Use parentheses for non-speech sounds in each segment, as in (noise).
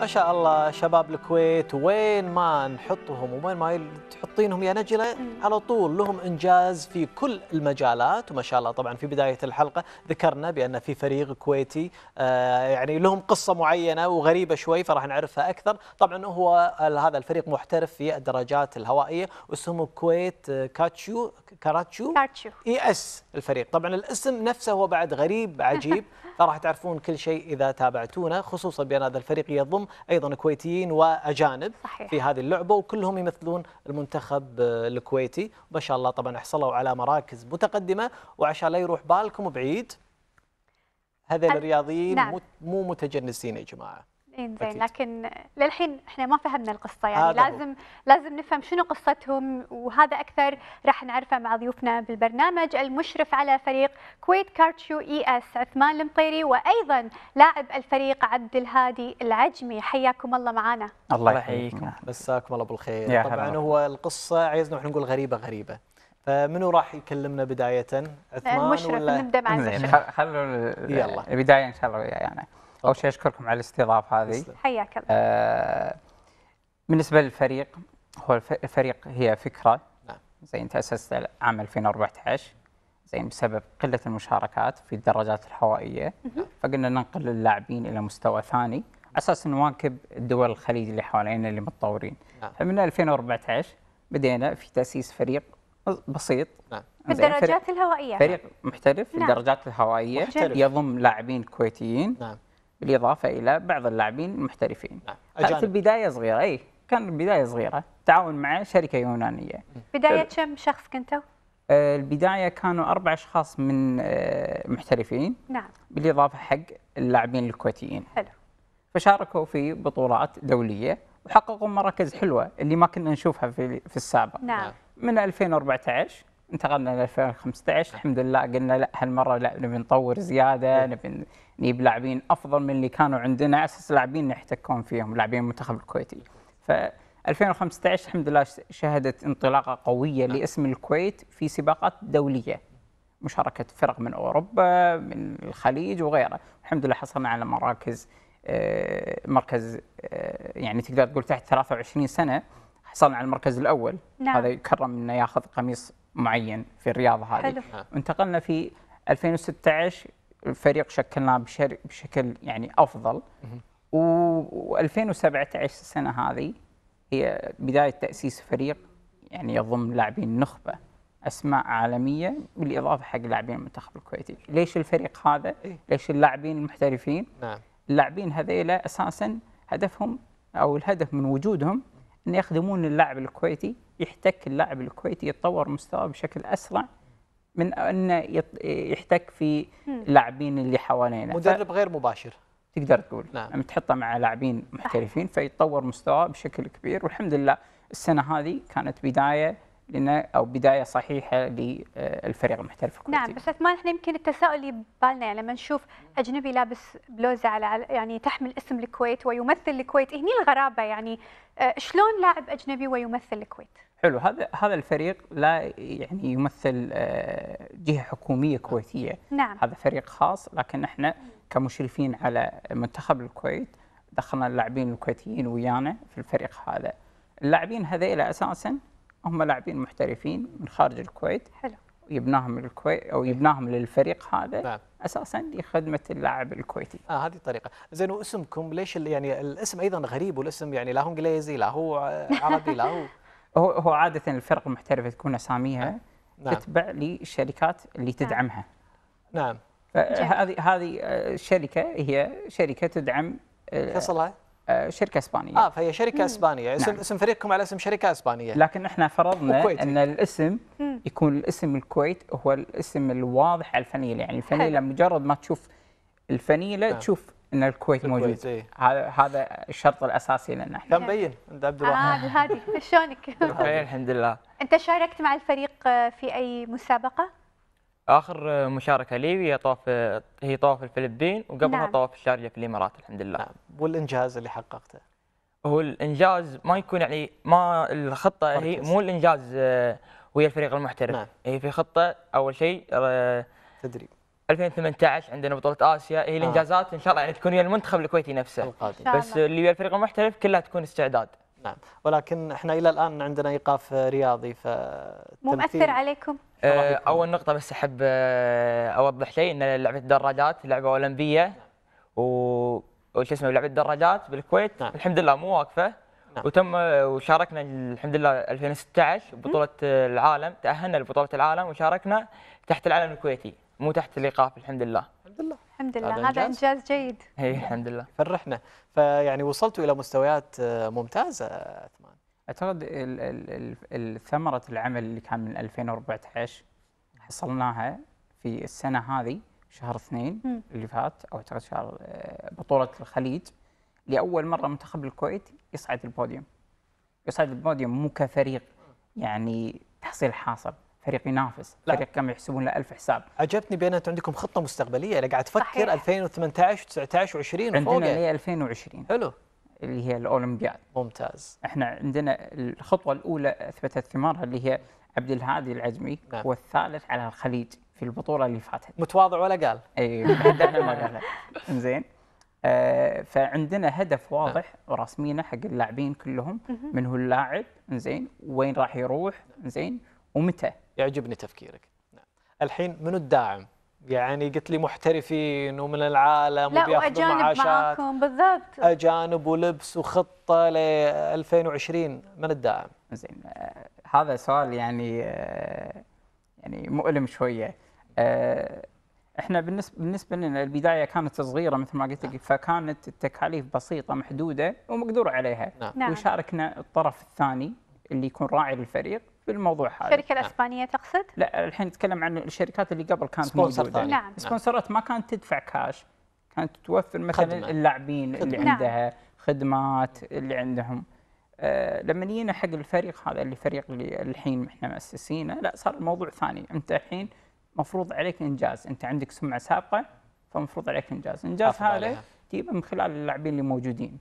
ما شاء الله شباب الكويت وين ما نحطهم وين ما تحطهم حاطينهم يا نجلة على طول لهم إنجاز في كل المجالات وما شاء الله طبعا في بداية الحلقة ذكرنا بأن في فريق كويتي آه، يعني لهم قصة معينة وغريبة شوي فراح نعرفها أكثر طبعا هو هذا الفريق محترف في الدراجات الهوائية اسمه كويت آه، كاتشو كاراتشو كاتشو إي إس الفريق طبعا الاسم نفسه هو بعد غريب عجيب (laughs) فراح تعرفون كل شيء إذا تابعتونا خصوصا بأن هذا الفريق يضم أيضا كويتيين وأجانب صحيح. في هذه اللعبة وكلهم يمثلون المنتخب المنتخب آه، الكويتي ما شاء الله طبعا حصلوا على مراكز متقدمه وعشان لا يروح بالكم بعيد هذا الرياضيين نعم. مو متجنسين يا جماعه انزين لكن للحين احنا ما فهمنا القصه يعني لازم لازم نفهم شنو قصتهم وهذا اكثر راح نعرفه مع ضيوفنا بالبرنامج المشرف على فريق كويت كارتشو اي اس عثمان المطيري وايضا لاعب الفريق عبد الهادي العجمي حياكم الله معنا الله يحييكم نعم. مساكم الله بالخير طبعا هو القصه عايزنا احنا نقول غريبه غريبه فمنو راح يكلمنا بدايه عثمان المشرف ولا نبدا مع المشرف خلونا يلا البدايه ان شاء الله يعني. اول شيء اشكركم على الاستضافه هذه حياك الله آه بالنسبه للفريق هو الفريق هي فكره نعم زين تاسست عام 2014 زين بسبب قله المشاركات في الدراجات الهوائيه فقلنا ننقل اللاعبين الى مستوى ثاني على اساس نواكب الدول الخليج اللي حوالينا اللي متطورين نعم. فمن 2014 بدينا في تاسيس فريق بسيط نعم في الدراجات الهوائيه فريق محترف في نعم. الدراجات الهوائيه محترف. يضم لاعبين كويتيين نعم بالاضافه الى بعض اللاعبين المحترفين نعم. كانت البدايه صغيره اي كان بدايه صغيره تعاون مع شركه يونانيه بدايه كم شخص كنتوا؟ آه، البدايه كانوا اربع اشخاص من آه، محترفين نعم بالاضافه حق اللاعبين الكويتيين حلو فشاركوا في بطولات دوليه وحققوا مراكز حلوه اللي ما كنا نشوفها في في السابق نعم من 2014 انتقلنا ل 2015 نعم. الحمد لله قلنا لا هالمره لا نبي نطور زياده إيه. نبي نجيب لاعبين افضل من اللي كانوا عندنا على اساس لاعبين نحتكون فيهم لاعبين المنتخب الكويتي ف 2015 الحمد لله شهدت انطلاقه قويه نعم. لاسم الكويت في سباقات دوليه مشاركه فرق من اوروبا من الخليج وغيره الحمد لله حصلنا على مراكز آه، مركز آه، يعني تقدر تقول تحت 23 سنه حصلنا على المركز الاول نعم. هذا يكرم انه ياخذ قميص معين في الرياضه هذه حلو. انتقلنا في 2016 الفريق شكلناه بشكل يعني افضل و2017 السنه هذه هي بدايه تاسيس فريق يعني يضم لاعبين نخبه اسماء عالميه بالاضافه حق لاعبين المنتخب الكويتي، ليش الفريق هذا؟ إيه. ليش اللاعبين المحترفين؟ نعم اللاعبين هذيلا اساسا هدفهم او الهدف من وجودهم ان يخدمون اللاعب الكويتي يحتك اللاعب الكويتي يتطور مستواه بشكل اسرع من انه يحتك في اللاعبين اللي حوالينا مدرب غير مباشر تقدر تقول نعم. لما تحطه مع لاعبين محترفين فيتطور مستواه بشكل كبير والحمد لله السنه هذه كانت بدايه لنا او بدايه صحيحه للفريق المحترف الكويتي. نعم بس عثمان احنا يمكن التساؤل اللي ببالنا يعني لما نشوف اجنبي لابس بلوزه على يعني تحمل اسم الكويت ويمثل الكويت، هني الغرابه يعني آه، شلون لاعب اجنبي ويمثل الكويت؟ حلو هذا هذا الفريق لا يعني يمثل آه، جهه حكوميه كويتيه نعم هذا فريق خاص لكن احنا كمشرفين على منتخب الكويت دخلنا اللاعبين الكويتيين ويانا في الفريق هذا اللاعبين هذيلا اساسا هم لاعبين محترفين من خارج الكويت حلو يبناهم للكويت او يبناهم للفريق هذا نعم. اساسا لخدمه اللاعب الكويتي. اه هذه الطريقه، زين واسمكم ليش يعني الاسم ايضا غريب والاسم يعني لا هو انجليزي لا هو (laughs) عربي لا هو هو هو عاده الفرق المحترفه تكون اساميها نعم. تتبع للشركات اللي نعم. تدعمها. نعم. هذه هذه آه، الشركه هي شركه تدعم آه، فيصل آه، شركه اسبانيه اه فهي شركه مم. اسبانيه اسم نعم. اسم فريقكم على اسم شركه اسبانيه لكن احنا فرضنا وكويتي. ان الاسم يكون الاسم الكويت هو الاسم الواضح على الفنيله يعني الفنيله مجرد ما تشوف الفنيله نعم. تشوف ان الكويت موجود إيه؟ هذا الشرط الاساسي لنا احنا كان بين انت عبد الواحد آه هذه شلونك؟ الحمد لله انت شاركت مع الفريق في اي مسابقه؟ اخر آه، مشاركه لي هي طواف آه، هي طواف الفلبين وقبلها نعم. طواف الشارجه في الامارات الحمد لله نعم. والانجاز اللي حققته هو الانجاز ما يكون يعني ما الخطه هي مو الانجاز آه، ويا الفريق المحترف نعم. هي في خطه اول شيء تدريب 2018 عندنا بطوله اسيا هي الانجازات ان شاء الله يعني تكون ويا المنتخب الكويتي نفسه القادم بس اللي ويا الفريق المحترف كلها تكون استعداد نعم ولكن احنا الى الان عندنا ايقاف رياضي ف مو مأثر عليكم؟ آه، اول نقطه بس احب آه، اوضح شيء ان لعبه الدراجات لعبه اولمبيه و وش اسمه لعبه الدراجات بالكويت نعم. الحمد لله مو واقفه نعم. وتم وشاركنا الحمد لله 2016 بطوله العالم تاهلنا لبطوله العالم وشاركنا تحت العلم الكويتي مو تحت الايقاف الحمد لله الحمد لله الحمد لله طيب، هذا انجاز جيد اي الحمد لله فرحنا فيعني وصلتوا الى مستويات آه، ممتازه عثمان اعتقد ثمره العمل اللي كان من 2014 حصلناها في السنه هذه شهر اثنين اللي فات او اعتقد شهر آه، بطوله الخليج لاول مره منتخب الكويت يصعد البوديوم يصعد البوديوم مو كفريق يعني تحصيل حاصل فريق ينافس لا. فريق كم يحسبون له 1000 حساب عجبتني بان انتم عندكم خطه مستقبليه انا قاعد افكر 2018 و19 و20 عندنا اللي هي 2020 حلو اللي هي الاولمبياد ممتاز احنا عندنا الخطوه الاولى اثبتت ثمارها اللي هي عبد الهادي العجمي نعم. والثالث على الخليج في البطوله اللي فاتت متواضع ولا قال اي احنا ما قال (laughs) زين آه فعندنا هدف واضح نعم. وراسمينه حق اللاعبين كلهم من هو اللاعب زين وين راح يروح زين ومتى يعجبني تفكيرك نعم. الحين من الداعم يعني قلت لي محترفين ومن العالم لا واجانب معاكم بالذات اجانب ولبس وخطه ل 2020 من الداعم زين آه، هذا سؤال يعني آه، يعني مؤلم شويه آه، احنا بالنسبه بالنسبه لنا البدايه كانت صغيره مثل ما قلت لك فكانت التكاليف بسيطه محدوده ومقدور عليها نعم. نعم. وشاركنا الطرف الثاني اللي يكون راعي للفريق بالموضوع هذا الشركه آه. الاسبانيه تقصد؟ لا الحين نتكلم عن الشركات اللي قبل كانت موجوده نعم سبونسرات ما كانت تدفع كاش كانت توفر مثلا خدمة. اللاعبين خدمة. اللي عندها نعم. خدمات اللي عندهم آه لما جينا حق الفريق هذا اللي فريق اللي الحين احنا مؤسسينه لا صار الموضوع ثاني انت الحين مفروض عليك انجاز انت عندك سمعه سابقه فمفروض عليك انجاز انجاز هذا تجيبه من خلال اللاعبين اللي موجودين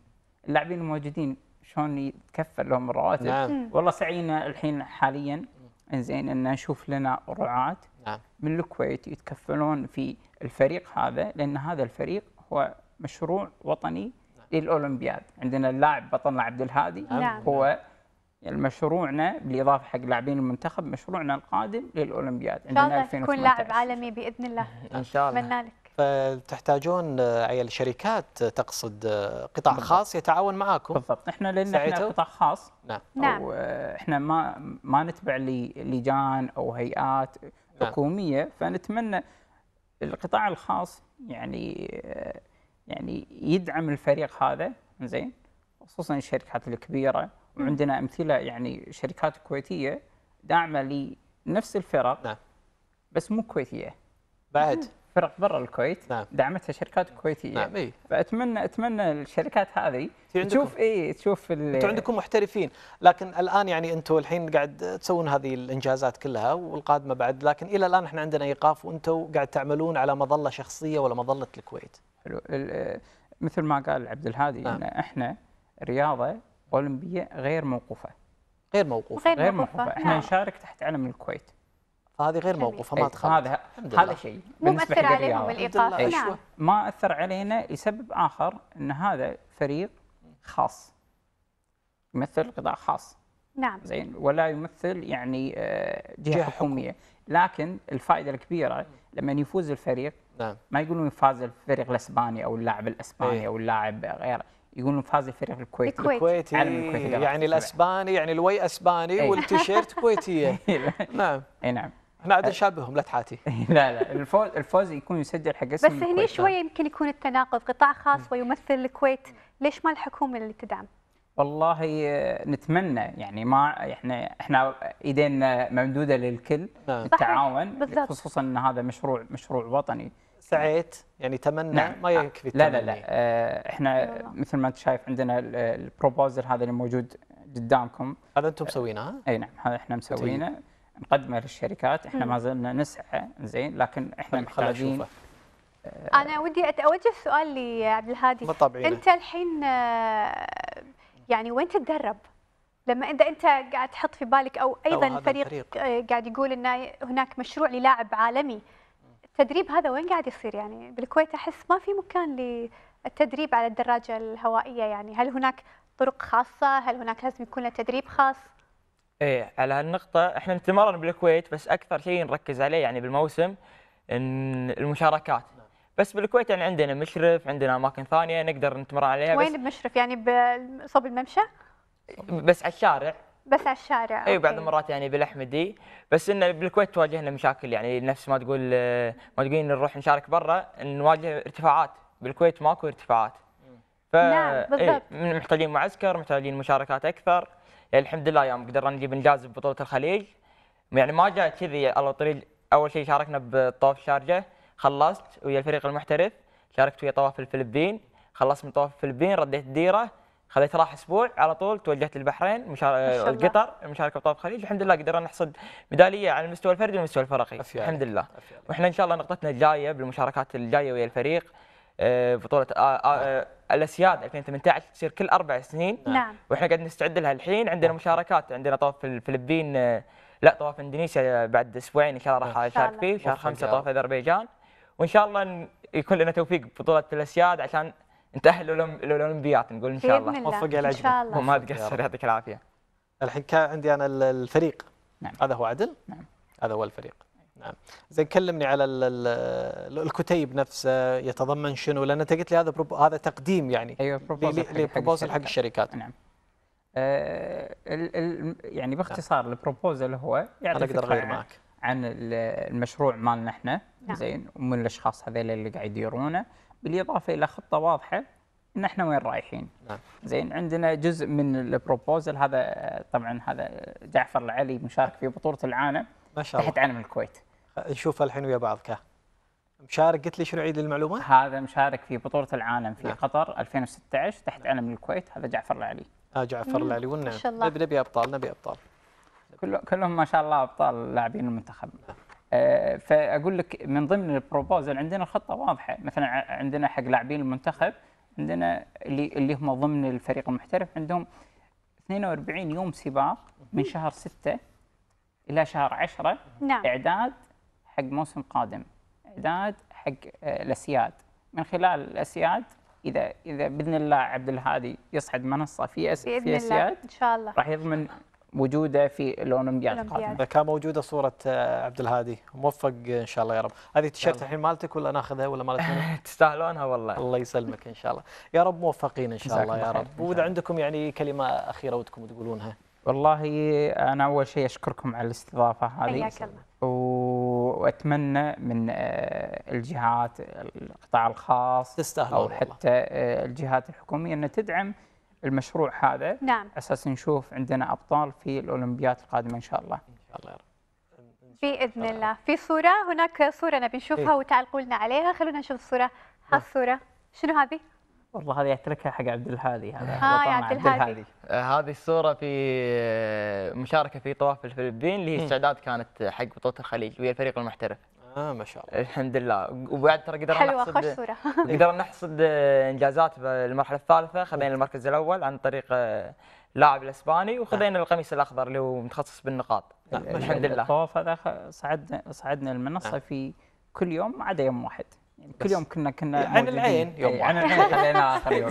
اللاعبين الموجودين شلون يتكفل لهم الرواتب نعم. والله سعينا الحين حاليا انزين ان نشوف لنا رعاة نعم. من الكويت يتكفلون في الفريق هذا لان هذا الفريق هو مشروع وطني نعم. للاولمبياد عندنا اللاعب بطلنا عبد الهادي نعم. نعم. هو مشروعنا بالاضافه حق لاعبين المنتخب مشروعنا القادم للاولمبياد عندنا 2018 ان شاء الله يكون لاعب عالمي باذن الله ان شاء الله اتمنى لك فتحتاجون آه، عيال شركات آه، تقصد آه، قطاع بالضبط. خاص يتعاون معاكم بالضبط احنا لان احنا قطاع خاص نعم نعم احنا ما ما نتبع لجان او هيئات نعم. حكوميه فنتمنى القطاع الخاص يعني يعني يدعم الفريق هذا زين خصوصا الشركات الكبيره وعندنا امثله يعني شركات كويتيه داعمه لنفس الفرق نعم بس مو كويتيه بعد فرق برا الكويت نعم. دعمتها شركات كويتيه نعم إيه؟ فاتمنى اتمنى الشركات هذه تشوف اي تشوف انتم عندكم محترفين لكن الان يعني انتم الحين قاعد تسوون هذه الانجازات كلها والقادمه بعد لكن الى الان احنا عندنا ايقاف وانتم قاعد تعملون على مظله شخصيه ولا مظله الكويت حلو آه، مثل ما قال عبد الهادي نعم. ان احنا رياضه اولمبيه غير موقوفه غير موقوفه غير موقوفه, غير موقوفة. احنا نعم. نشارك تحت علم الكويت فهذه غير موقوفه ما إيه، تخاف هذا هذا شيء مو مؤثر عليهم الايقاف نعم ما اثر علينا لسبب اخر ان هذا فريق خاص يمثل قطاع خاص نعم زين ولا يمثل يعني آه، جهه حكوميه لكن الفائده الكبيره لما يفوز الفريق نعم ما يقولون فاز الفريق الاسباني او اللاعب الاسباني ايه. او اللاعب غيره يقولون فاز الفريق الكويتي الكويتي, الكويتي يعني إيه. الاسباني يعني الوي اسباني ايه. والتيشيرت كويتيه (laughs) إيه. نعم اي نعم احنا عاد نشابههم أه. لا تحاتي (laughs) لا لا الفوز الفوز يكون يسجل حق اسم بس هني شويه يمكن يكون التناقض قطاع خاص ويمثل الكويت ليش ما الحكومه اللي تدعم؟ والله آه، نتمنى يعني ما احنا يعني احنا ايدينا ممدوده للكل التعاون نعم. بالضبط. خصوصا ان هذا مشروع مشروع وطني سعيت يعني تمنى نعم. ما يكفي آه، لا لا لا احنا مثل ما انت شايف عندنا البروبوزل هذا اللي موجود قدامكم هذا انتم مسوينه اي نعم هذا احنا مسوينه نقدمه للشركات احنا ما زلنا نسعى زين لكن احنا طيب، محتاجين آه، انا ودي اوجه سؤال لعبد الهادي انت الحين آه، يعني وين تتدرب؟ لما اذا انت قاعد تحط في بالك او ايضا الفريق الطريق. آه، قاعد يقول ان هناك مشروع للاعب عالمي التدريب هذا وين قاعد يصير يعني بالكويت احس ما في مكان للتدريب على الدراجه الهوائيه يعني هل هناك طرق خاصه هل هناك لازم يكون له تدريب خاص ايه على هالنقطة احنا نتمرن بالكويت بس أكثر شيء نركز عليه يعني بالموسم إن المشاركات بس بالكويت يعني عندنا مشرف عندنا أماكن ثانية نقدر نتمرن عليها وين بس بمشرف يعني بصوب الممشى؟ بس على الشارع بس على الشارع اي بعض المرات يعني بالاحمدي بس انه بالكويت تواجهنا مشاكل يعني نفس ما تقول ما تقولين نروح نشارك برا نواجه ارتفاعات بالكويت ماكو ارتفاعات ف نعم بالضبط إيه محتاجين معسكر محتاجين مشاركات اكثر يعني الحمد لله يوم قدرنا نجيب انجاز ببطوله الخليج يعني ما جاء كذي على طريق اول شيء شاركنا بطواف الشارجه خلصت ويا الفريق المحترف شاركت ويا طواف الفلبين خلصت من طواف الفلبين رديت الديره خذيت راح اسبوع على طول توجهت للبحرين مشار... القطر المشاركه بطواف الخليج الحمد لله قدرنا نحصد ميداليه على المستوى الفردي والمستوى الفرقي الحمد لله واحنا ان شاء الله نقطتنا الجايه بالمشاركات الجايه ويا الفريق آه، بطوله آه، آه، نعم. الاسياد 2018 تصير كل اربع سنين نعم, نعم. واحنا قاعدين نستعد لها الحين عندنا نعم. مشاركات عندنا طواف في الفلبين لا طواف اندونيسيا بعد اسبوعين ان شاء الله راح اشارك فيه شهر خمسه طواف اذربيجان وان شاء الله يكون لنا توفيق بطوله الاسياد عشان نتاهل للاولمبيات نقول ان شاء الله موفق يا لجنه وما تقصر يعطيك العافيه الحين كان عندي انا الفريق نعم هذا هو عدل نعم هذا هو الفريق نعم زين كلمني على الكتيب نفسه يتضمن شنو لان انت قلت لي هذا هذا تقديم يعني ايوه بروبوزل حق, حق الشركات نعم آه ال نعم يعني باختصار نعم. البروبوزل هو يعني انا اقدر اغير معك عن المشروع مالنا احنا نعم. زين ومن الاشخاص هذول اللي قاعد يديرونه بالاضافه الى خطه واضحه ان احنا وين رايحين نعم. زين عندنا جزء من البروبوزل هذا طبعا هذا جعفر العلي مشارك في بطوله العالم ما شاء الله تحت علم الكويت نشوفها الحين ويا بعض كه مشارك قلت لي شنو عيد المعلومه؟ هذا مشارك في بطوله العالم في نعم. قطر 2016 تحت نعم. علم الكويت هذا جعفر العلي. اه جعفر العلي والنعم نبي نبي ابطال نبي ابطال. كلهم ما شاء الله ابطال لاعبين المنتخب. آه فاقول لك من ضمن البروبوزل عندنا الخطه واضحه مثلا عندنا حق لاعبين المنتخب عندنا اللي اللي هم ضمن الفريق المحترف عندهم 42 يوم سباق من شهر 6 الى شهر 10 نعم. اعداد حق موسم قادم اعداد حق آه، الاسياد من خلال الاسياد اذا اذا باذن الله عبد الهادي يصعد منصه في أس بإذن في اسياد ان شاء الله راح يضمن وجوده في الاولمبياد القادمه. اذا كان موجوده صوره آه، عبد الهادي موفق ان شاء الله يا رب، هذه التيشيرت الحين مالتك ولا ناخذها ولا مالت (laughs) تستاهلونها والله الله يسلمك ان شاء الله، يا رب موفقين ان شاء الله يا رب، واذا عندكم يعني كلمه اخيره ودكم تقولونها. والله انا اول شيء اشكركم على الاستضافه هذه. حياك الله. واتمنى من آه، الجهات القطاع الخاص تستاهل او حتى آه، الجهات الحكوميه ان تدعم المشروع هذا نعم اساس نشوف عندنا ابطال في الاولمبيات القادمه ان شاء الله ان شاء الله باذن الله في صوره هناك صوره نبي نشوفها إيه. وتعلقوا لنا عليها خلونا نشوف نعم. الصوره هالصوره شنو هذه والله هذه اتركها حق عبد الهادي هذا ها يا عبد الهادي, آه هذه الصوره في آه، مشاركه في طواف الفلبين اللي هي استعداد كانت حق بطوله الخليج ويا الفريق المحترف اه ما شاء الله الحمد لله وبعد ترى قدرنا حلوه نحصد صوره (laughs) قدرنا نحصد آه، انجازات بالمرحله الثالثه خذينا المركز الاول عن طريق آه، اللاعب الاسباني وخذينا آه. القميص الاخضر اللي هو متخصص بالنقاط الحمد لله الطواف هذا صعدنا صعدنا المنصه آه. في كل يوم ما عدا يوم واحد يعني كل يوم كنا كنا عن العين يوم إيه، عن العين خلينا (laughs) اخر يوم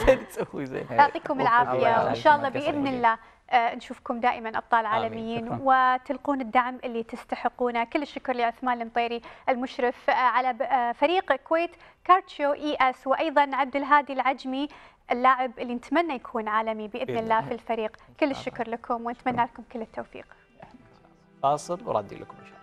إيه، يعطيكم العافيه وان شاء الله باذن الله آه، نشوفكم دائما ابطال عالميين وتلقون الدعم اللي تستحقونه كل الشكر لعثمان المطيري المشرف آه، على آه، فريق كويت كارتشيو اي اس وايضا عبد الهادي العجمي اللاعب اللي نتمنى يكون عالمي باذن الله في الفريق كل الشكر لكم ونتمنى لكم كل التوفيق فاصل وردي لكم ان شاء الله